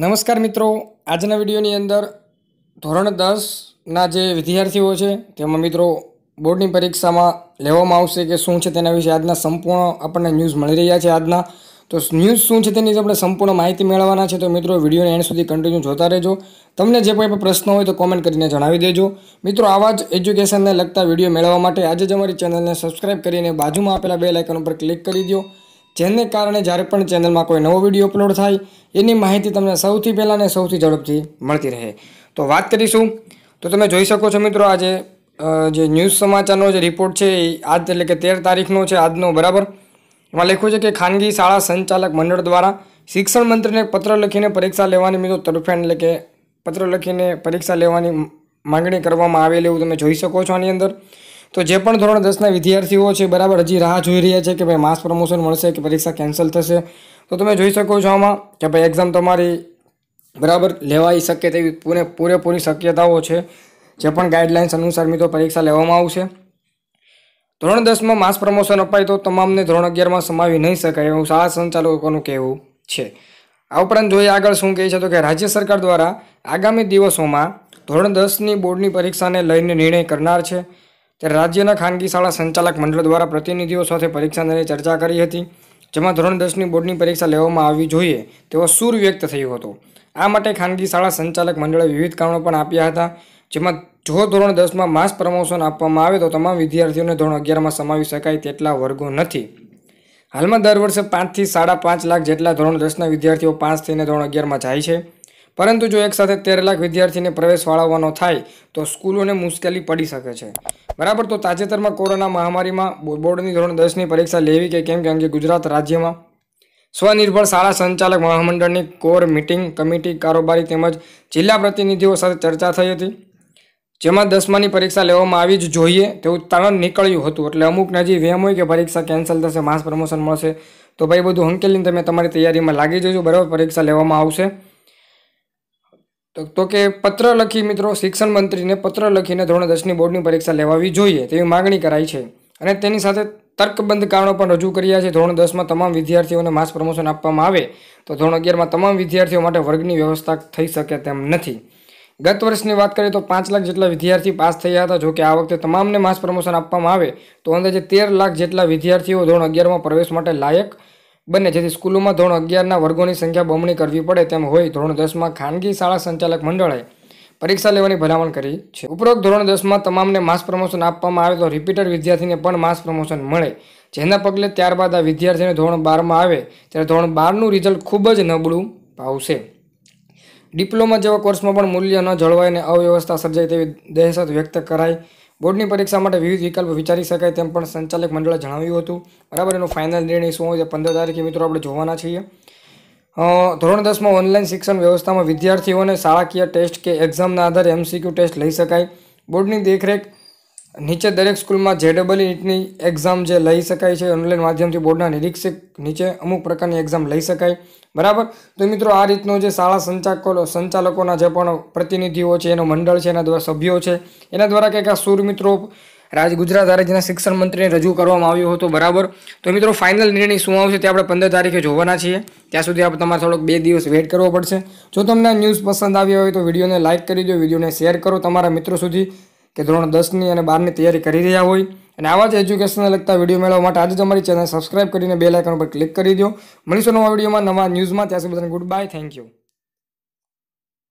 નમસ્કાર મિત્રો આજના વિડીયોની અંદર ધોરણ દસના જે વિદ્યાર્થીઓ છે તેમાં મિત્રો બોર્ડની પરીક્ષામાં લેવામાં આવશે કે શું છે તેના વિશે આજના સંપૂર્ણ આપણને ન્યૂઝ મળી રહ્યા છે આજના તો ન્યૂઝ શું છે તેની આપણે સંપૂર્ણ માહિતી મેળવવાના છે તો મિત્રો વિડીયોને એન્ડ સુધી કન્ટિન્યુ જોતા રહેજો તમને જે કોઈ પ્રશ્ન હોય તો કોમેન્ટ કરીને જણાવી દેજો મિત્રો આવા જ એજ્યુકેશનને લગતા વિડીયો મેળવવા માટે આજે જ અમારી ચેનલને સબસ્ક્રાઈબ કરીને બાજુમાં આપેલા બે લાઇકન ઉપર ક્લિક કરી દો જેને કારણે જ્યારે પણ ચેનલમાં કોઈ નવો વિડીયો અપલોડ થાય એની માહિતી તમને સૌથી પહેલાં અને સૌથી ઝડપથી મળતી રહે તો વાત કરીશું તો તમે જોઈ શકો છો મિત્રો આજે જે ન્યૂઝ સમાચારનો જે રિપોર્ટ છે એ આજ એટલે કે તેર તારીખનો છે આજનો બરાબર એમાં લખ્યું છે કે ખાનગી શાળા સંચાલક મંડળ દ્વારા શિક્ષણ મંત્રીને પત્ર લખીને પરીક્ષા લેવાની મિત્રો તરફેણ એટલે કે પત્ર લખીને પરીક્ષા લેવાની માંગણી કરવામાં આવેલી એવું તમે જોઈ શકો છો આની અંદર તો જે પણ ધોરણ દસના વિદ્યાર્થીઓ છે બરાબર હજી રાહ જોઈ રહ્યા છે કે ભાઈ માસ પ્રમોશન મળશે કે પરીક્ષા કેન્સલ થશે તો તમે જોઈ શકો છો આમાં કે ભાઈ એક્ઝામ તમારી બરાબર લેવાઈ શકે તેવી પૂરે પૂરેપૂરી શક્યતાઓ છે જે પણ ગાઈડલાઇન્સ અનુસાર મિત્રો પરીક્ષા લેવામાં આવશે ધોરણ દસમાં માસ પ્રમોશન અપાય તો તમામને ધોરણ અગિયારમાં સમાવી નહીં શકાય એવું શાળા સંચાલકોનું કહેવું છે આ ઉપરાંત જોઈએ આગળ શું કહે છે તો કે રાજ્ય સરકાર દ્વારા આગામી દિવસોમાં ધોરણ દસની બોર્ડની પરીક્ષાને લઈને નિર્ણય કરનાર છે ત્યારે રાજ્યના ખાનગી શાળા સંચાલક મંડળ દ્વારા પ્રતિનિધિઓ સાથે પરીક્ષા અંગે ચર્ચા કરી હતી જેમાં ધોરણ દસની બોર્ડની પરીક્ષા લેવામાં આવવી જોઈએ તેવો સૂર વ્યક્ત થયો હતો આ માટે ખાનગી શાળા સંચાલક મંડળે વિવિધ કારણો પણ આપ્યા હતા જેમાં જો ધોરણ દસમાં માસ પ્રમોશન આપવામાં આવે તો તમામ વિદ્યાર્થીઓને ધોરણ અગિયારમાં સમાવી શકાય તેટલા વર્ગો નથી હાલમાં દર વર્ષે પાંચથી સાડા પાંચ લાખ જેટલા ધોરણ દસના વિદ્યાર્થીઓ પાસ થઈને ધોરણ અગિયારમાં જાય છે પરંતુ જો એકસાથે તેર લાખ વિદ્યાર્થીને પ્રવેશ ફાળવવાનો થાય તો સ્કૂલોને મુશ્કેલી પડી શકે છે બરાબર તો તાજેતરમાં કોરોના મહામારીમાં બોર્ડની ધોરણ દસની પરીક્ષા લેવી કે કેમ કે અંગે ગુજરાત રાજ્યમાં સ્વનિર્ભર શાળા સંચાલક મહામંડળની કોર મિટિંગ કમિટી કારોબારી તેમજ જિલ્લા પ્રતિનિધિઓ સાથે ચર્ચા થઈ હતી જેમાં દસમાની પરીક્ષા લેવામાં આવી જ જોઈએ તેવું તારણ નીકળ્યું હતું એટલે અમુક નજીક વહેમ હોય કે પરીક્ષા કેન્સલ થશે માસ પ્રમોશન મળશે તો ભાઈ બધું હંકેલીને તમે તમારી તૈયારીમાં લાગી જજો બરાબર પરીક્ષા લેવામાં આવશે તો કે પત્ર લખી મિત્રો શિક્ષણ મંત્રીને પત્ર લખીને ધોરણ દસની બોર્ડની પરીક્ષા લેવાવી જોઈએ તેવી માગણી કરાઈ છે અને તેની સાથે તર્કબંધ કારણો પણ રજૂ કર્યા છે ધોરણ દસમાં તમામ વિદ્યાર્થીઓને માસ પ્રમોશન આપવામાં આવે તો ધોરણ અગિયારમાં તમામ વિદ્યાર્થીઓ માટે વર્ગની વ્યવસ્થા થઈ શકે તેમ નથી ગત વર્ષની વાત કરીએ તો પાંચ લાખ જેટલા વિદ્યાર્થી પાસ થયા હતા જોકે આ વખતે તમામને માસ પ્રમોશન આપવામાં આવે તો અંદાજે તેર લાખ જેટલા વિદ્યાર્થીઓ ધોરણ અગિયારમાં પ્રવેશ માટે લાયક બને જેથી સ્કૂલોમાં ધોરણ અગિયારના વર્ગોની સંખ્યા બમણી કરવી પડે તેમ હોય ધોરણ દસમાં ખાનગી શાળા સંચાલક મંડળે પરીક્ષા લેવાની ભલામણ કરી છે ઉપરોક્ત ધોરણ દસમાં તમામને માસ પ્રમોશન આપવામાં આવે તો રિપીટર વિદ્યાર્થીને પણ માસ પ્રમોશન મળે જેના પગલે ત્યારબાદ આ વિદ્યાર્થીને ધોરણ બારમાં આવે ત્યારે ધોરણ બારનું રિઝલ્ટ ખૂબ જ નબળું પાવશે ડિપ્લોમા જેવા કોર્સમાં પણ મૂલ્ય ન જળવાય અને અવ્યવસ્થા સર્જાય તેવી દહેશત વ્યક્ત કરાય બોર્ડની પરીક્ષા માટે વિવિધ વિકલ્પ વિચારી શકાય તેમ પણ સંચાલક મંડળે જણાવ્યું હતું બરાબર એનો ફાઇનલ નિર્ણય શું હોય છે પંદર તારીખે મિત્રો આપણે જોવાના છીએ ધોરણ દસમાં ઓનલાઈન શિક્ષણ વ્યવસ્થામાં વિદ્યાર્થીઓને શાળાકીય ટેસ્ટ કે એક્ઝામના આધારે એમસીક્યુ ટેસ્ટ લઈ શકાય બોર્ડની દેખરેખ નીચે દરેક સ્કૂલમાં જે ડબલ e નીટની એક્ઝામ જે લઈ શકાય છે ઓનલાઈન માધ્યમથી બોર્ડના નિરીક્ષક નીચે અમુક પ્રકારની એક્ઝામ લઈ શકાય બરાબર તો મિત્રો આ રીતનો જે શાળા સંચાલકો સંચાલકોના જે પણ પ્રતિનિધિઓ છે એનો મંડળ છે એના દ્વારા સભ્યો છે એના દ્વારા કંઈક આ સૂર મિત્રો રાજ ગુજરાત રાજ્યના શિક્ષણ મંત્રીને રજૂ કરવામાં આવ્યો હતો બરાબર તો મિત્રો ફાઇનલ નિર્ણય શું આવશે તે આપણે પંદર તારીખે જોવાના છીએ ત્યાં સુધી આપણે તમારે થોડોક બે દિવસ વેઇટ કરવો પડશે જો તમને ન્યૂઝ પસંદ આવ્યો હોય તો વિડીયોને લાઇક કરી દો વિડીયોને શેર કરો તમારા મિત્રો સુધી કે ધોરણ દસની અને બારની તૈયારી કરી રહ્યા હોય અને આવા જ એજ્યુકેશનને લગતા વિડીયો મેળવવા માટે આજે તમારી ચેનલ સબસ્ક્રાઇબ કરીને બે લાઇકન ઉપર ક્લિક કરી દો મળીશું નવા વિડીયોમાં નવા ન્યૂઝમાં ત્યાં સુધી બધાને ગુડ બાય થેન્ક યુ